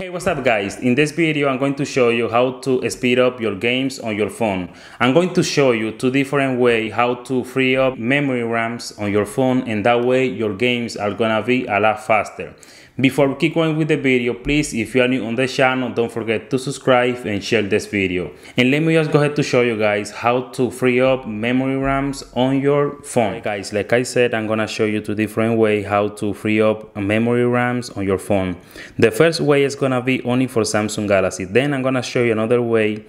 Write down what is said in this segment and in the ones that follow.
Hey what's up guys, in this video I'm going to show you how to speed up your games on your phone. I'm going to show you two different ways how to free up memory RAMs on your phone and that way your games are gonna be a lot faster. Before we keep going with the video, please if you are new on the channel don't forget to subscribe and share this video. And let me just go ahead to show you guys how to free up memory RAMs on your phone. guys, like I said I'm gonna show you two different ways how to free up memory RAMs on your phone. The first way is gonna gonna be only for Samsung Galaxy. Then I'm gonna show you another way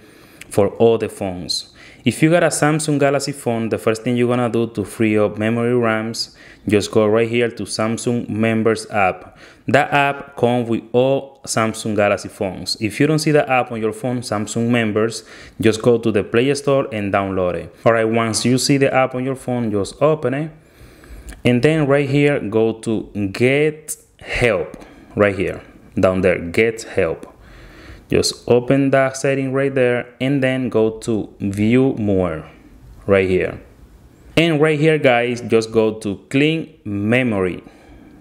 for all the phones. If you got a Samsung Galaxy phone, the first thing you're gonna do to free up memory RAMs, just go right here to Samsung Members app. That app comes with all Samsung Galaxy phones. If you don't see the app on your phone, Samsung Members, just go to the Play Store and download it. All right, once you see the app on your phone, just open it. And then right here, go to Get Help, right here down there, get help. Just open that setting right there and then go to view more right here. And right here guys, just go to clean memory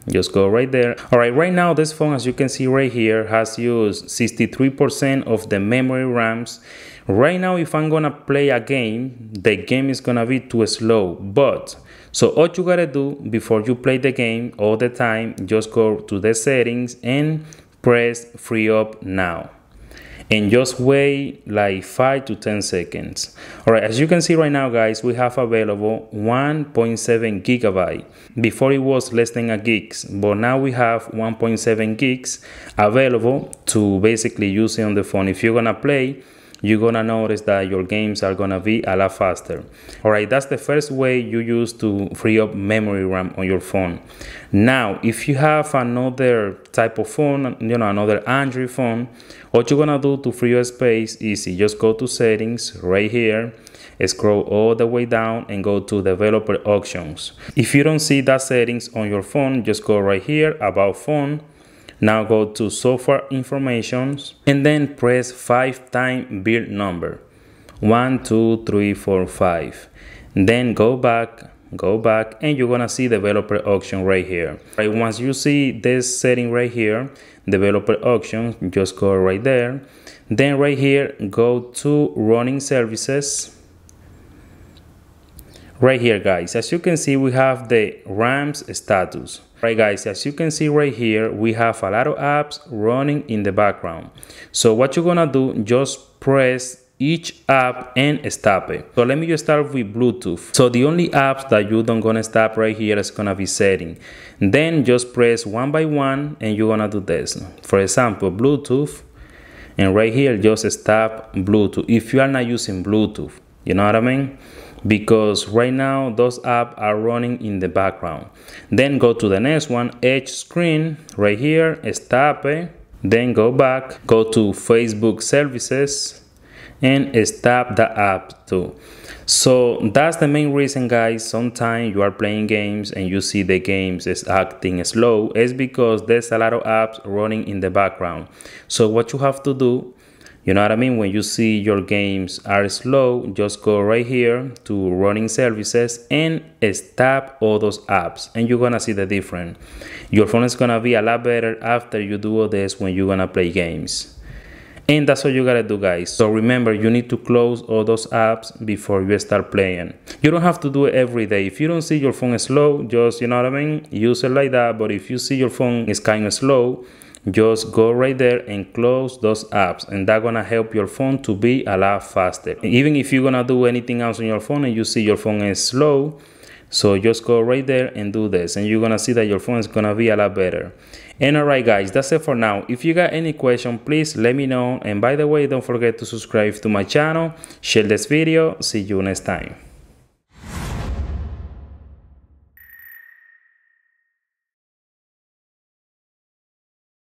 just go right there all right right now this phone as you can see right here has used 63% of the memory rams right now if i'm gonna play a game the game is gonna be too slow but so all you gotta do before you play the game all the time just go to the settings and press free up now and just wait like 5 to 10 seconds. Alright, as you can see right now guys, we have available 1.7 gigabyte. Before it was less than a gigs, but now we have 1.7 gigs available to basically use it on the phone. If you're gonna play you're gonna notice that your games are gonna be a lot faster. All right, that's the first way you use to free up memory RAM on your phone. Now, if you have another type of phone, you know, another Android phone, what you're gonna do to free up space is just go to settings right here, scroll all the way down and go to developer options. If you don't see that settings on your phone, just go right here, about phone, now go to software Information and then press 5 time build number. 1, 2, 3, 4, 5. Then go back, go back and you're gonna see developer option right here. Right, once you see this setting right here, developer option, just go right there. Then right here, go to running services right here guys as you can see we have the rams status right guys as you can see right here we have a lot of apps running in the background so what you're gonna do just press each app and stop it so let me just start with bluetooth so the only apps that you don't gonna stop right here is gonna be setting then just press one by one and you're gonna do this for example bluetooth and right here just stop bluetooth if you are not using bluetooth you know what i mean because right now those apps are running in the background. Then go to the next one, Edge screen, right here, Estape. Then go back, go to Facebook services and stop the app too. So that's the main reason guys, sometimes you are playing games and you see the games is acting slow, it's because there's a lot of apps running in the background. So what you have to do you know what I mean? When you see your games are slow, just go right here to running services and stop all those apps and you're gonna see the difference. Your phone is gonna be a lot better after you do all this when you're gonna play games. And that's what you gotta do guys. So remember, you need to close all those apps before you start playing. You don't have to do it every day. If you don't see your phone slow, just, you know what I mean? Use it like that. But if you see your phone is kind of slow, just go right there and close those apps and that's gonna help your phone to be a lot faster even if you're gonna do anything else on your phone and you see your phone is slow so just go right there and do this and you're gonna see that your phone is gonna be a lot better and alright guys, that's it for now. If you got any question, please let me know. And by the way, don't forget to subscribe to my channel, share this video. See you next time.